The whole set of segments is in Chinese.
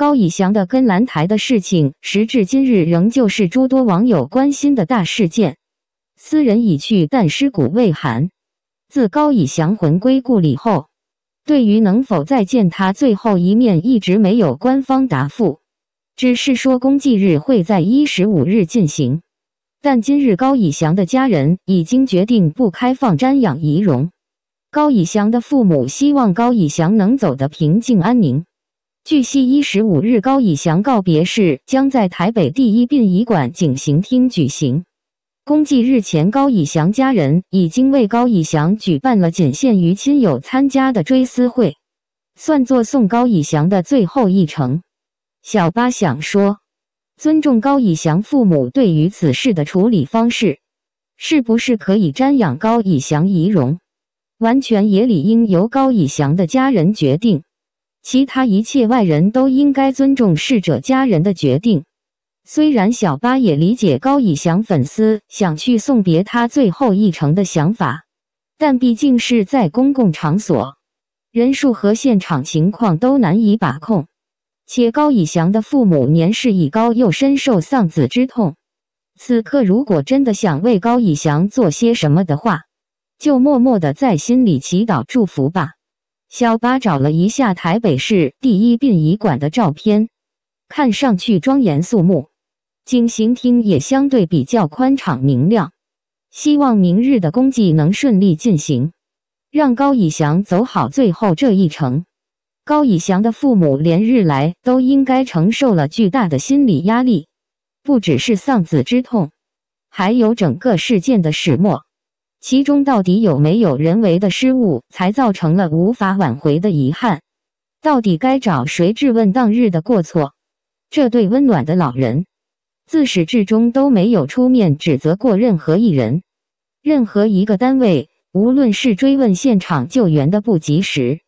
高以翔的跟兰台的事情，时至今日仍旧是诸多网友关心的大事件。斯人已去，但尸骨未寒。自高以翔魂归故里后，对于能否再见他最后一面，一直没有官方答复，只是说公祭日会在一十五日进行。但今日高以翔的家人已经决定不开放瞻仰遗容。高以翔的父母希望高以翔能走得平静安宁。据悉，一十五日高以翔告别式将在台北第一殡仪馆警行厅举行。公祭日前，高以翔家人已经为高以翔举办了仅限于亲友参加的追思会，算作送高以翔的最后一程。小八想说，尊重高以翔父母对于此事的处理方式，是不是可以瞻仰高以翔遗容，完全也理应由高以翔的家人决定。其他一切外人都应该尊重逝者家人的决定。虽然小巴也理解高以翔粉丝想去送别他最后一程的想法，但毕竟是在公共场所，人数和现场情况都难以把控。且高以翔的父母年事已高，又深受丧子之痛，此刻如果真的想为高以翔做些什么的话，就默默的在心里祈祷祝福吧。小巴找了一下台北市第一殡仪馆的照片，看上去庄严肃穆，景行厅也相对比较宽敞明亮。希望明日的公祭能顺利进行，让高以翔走好最后这一程。高以翔的父母连日来都应该承受了巨大的心理压力，不只是丧子之痛，还有整个事件的始末。其中到底有没有人为的失误，才造成了无法挽回的遗憾？到底该找谁质问当日的过错？这对温暖的老人，自始至终都没有出面指责过任何一人、任何一个单位。无论是追问现场救援的不及时，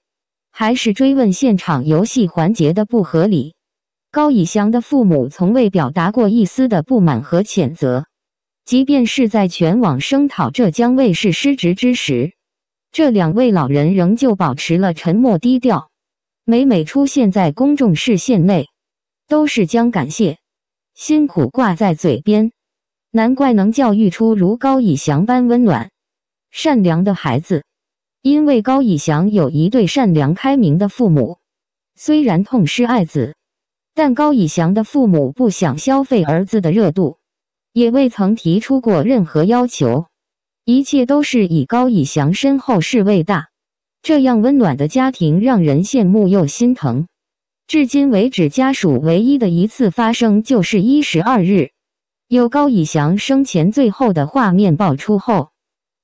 还是追问现场游戏环节的不合理，高以翔的父母从未表达过一丝的不满和谴责。即便是在全网声讨浙江卫视失职之时，这两位老人仍旧保持了沉默低调，每每出现在公众视线内，都是将感谢、辛苦挂在嘴边。难怪能教育出如高以翔般温暖、善良的孩子，因为高以翔有一对善良开明的父母。虽然痛失爱子，但高以翔的父母不想消费儿子的热度。也未曾提出过任何要求，一切都是以高以翔身后事为大。这样温暖的家庭让人羡慕又心疼。至今为止，家属唯一的一次发生就是一十二日，有高以翔生前最后的画面爆出后，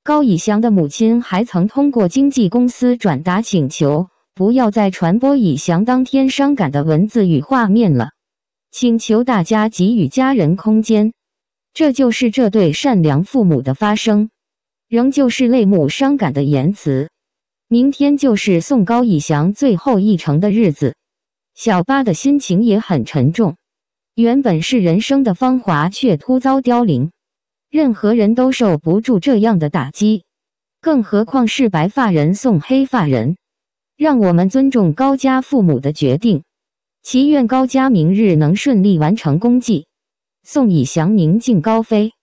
高以翔的母亲还曾通过经纪公司转达请求，不要再传播以翔当天伤感的文字与画面了，请求大家给予家人空间。这就是这对善良父母的发声，仍旧是泪目伤感的言辞。明天就是送高以翔最后一程的日子，小八的心情也很沉重。原本是人生的芳华，却突遭凋零，任何人都受不住这样的打击，更何况是白发人送黑发人。让我们尊重高家父母的决定，祈愿高家明日能顺利完成功绩。宋以翔，宁静高飞。